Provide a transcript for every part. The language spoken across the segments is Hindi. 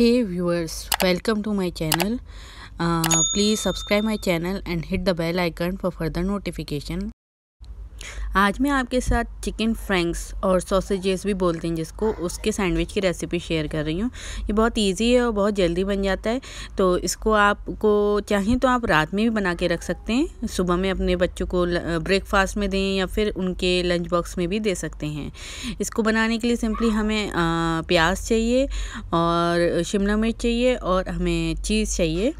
hey viewers welcome to my channel uh, please subscribe my channel and hit the bell icon for further notification आज मैं आपके साथ चिकन फ्रेंक्स और सॉसेजेस भी बोलते हैं जिसको उसके सैंडविच की रेसिपी शेयर कर रही हूँ ये बहुत इजी है और बहुत जल्दी बन जाता है तो इसको आपको चाहें तो आप रात में भी बना के रख सकते हैं सुबह में अपने बच्चों को ब्रेकफास्ट में दें या फिर उनके लंच बॉक्स में भी दे सकते हैं इसको बनाने के लिए सिंपली हमें प्याज चाहिए और शिमला मिर्च चाहिए और हमें चीज़ चाहिए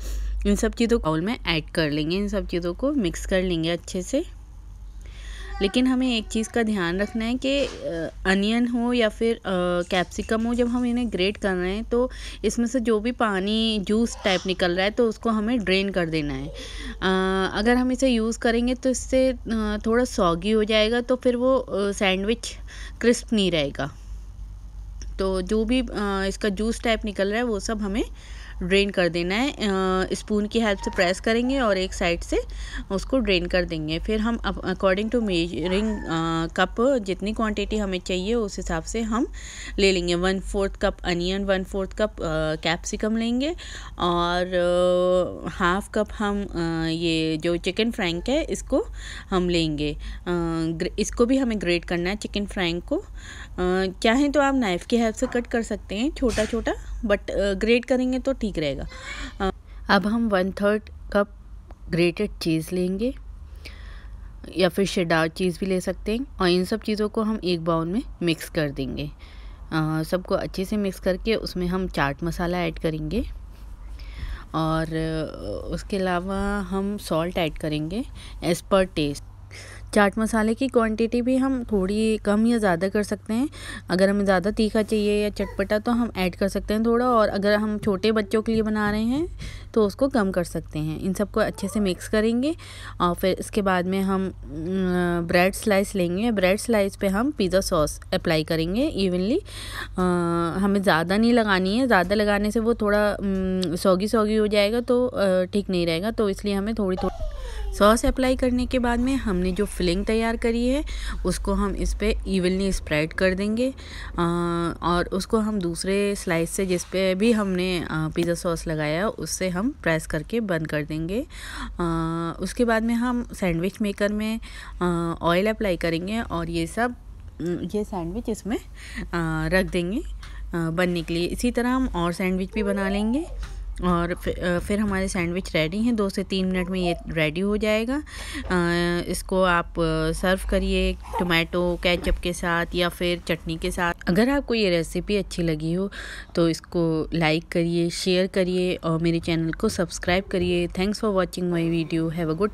इन सब चीज़ों को बाउल में ऐड कर लेंगे इन सब चीज़ों को मिक्स कर लेंगे अच्छे से लेकिन हमें एक चीज़ का ध्यान रखना है कि अनियन हो या फिर कैप्सिकम हो जब हम इन्हें ग्रेट कर रहे हैं तो इसमें से जो भी पानी जूस टाइप निकल रहा है तो उसको हमें ड्रेन कर देना है आ, अगर हम इसे यूज़ करेंगे तो इससे थोड़ा सॉगी हो जाएगा तो फिर वो सैंडविच क्रिस्प नहीं रहेगा तो जो भी इसका जूस टाइप निकल रहा है वो सब हमें ड्रेन कर देना है स्पून की हेल्प से प्रेस करेंगे और एक साइड से उसको ड्रेन कर देंगे फिर हम अकॉर्डिंग टू मेजरिंग कप जितनी क्वांटिटी हमें चाहिए उस हिसाब से हम ले लेंगे one fourth cup onion one fourth cup capsicum लेंगे और हाफ कप हम आ, ये जो चिकन फ्रैंक है इसको हम लेंगे आ, इसको भी हमें ग्रेट करना है चिकन फ्रैंक को चाहें तो आप नाइफ़ की हेल्प से कट कर सकते हैं छोटा छोटा बट ग्रेट करेंगे तो ठीक रहेगा अब हम one third cup grated cheese लेंगे या फिर शेडार चीज़ भी ले सकते हैं और इन सब चीज़ों को हम एक बाउल में मिक्स कर देंगे सबको अच्छे से मिक्स करके उसमें हम चाट मसाला ऐड करेंगे और उसके अलावा हम सॉल्ट ऐड करेंगे एज़ पर टेस्ट चाट मसाले की क्वांटिटी भी हम थोड़ी कम या ज़्यादा कर सकते हैं अगर हमें ज़्यादा तीखा चाहिए या चटपटा तो हम ऐड कर सकते हैं थोड़ा और अगर हम छोटे बच्चों के लिए बना रहे हैं तो उसको कम कर सकते हैं इन सबको अच्छे से मिक्स करेंगे और फिर इसके बाद में हम ब्रेड स्लाइस लेंगे ब्रेड स्लाइस पे हम पिज़्ज़ा सॉस अप्लाई करेंगे इवनली हमें ज़्यादा नहीं लगानी है ज़्यादा लगाने से वो थोड़ा सौगी सौगी हो जाएगा तो ठीक नहीं रहेगा तो इसलिए हमें थोड़ी थोड़ी सॉस अप्लाई करने के बाद में हमने जो फिलिंग तैयार करी है उसको हम इस पर इवनली स्प्रेड कर देंगे और उसको हम दूसरे स्लाइस से जिस पे भी हमने पिज़्ज़ा सॉस लगाया उससे हम प्रेस करके बंद कर देंगे उसके बाद में हम सैंडविच मेकर में ऑयल अप्लाई करेंगे और ये सब ये सैंडविच इसमें रख देंगे बनने के लिए इसी तरह हम और सैंडविच भी बना लेंगे और फिर, फिर हमारे सैंडविच रेडी हैं दो से तीन मिनट में ये रेडी हो जाएगा इसको आप सर्व करिए टोमेटो कैचअप के साथ या फिर चटनी के साथ अगर आपको ये रेसिपी अच्छी लगी हो तो इसको लाइक करिए शेयर करिए और मेरे चैनल को सब्सक्राइब करिए thanks for watching my video have a good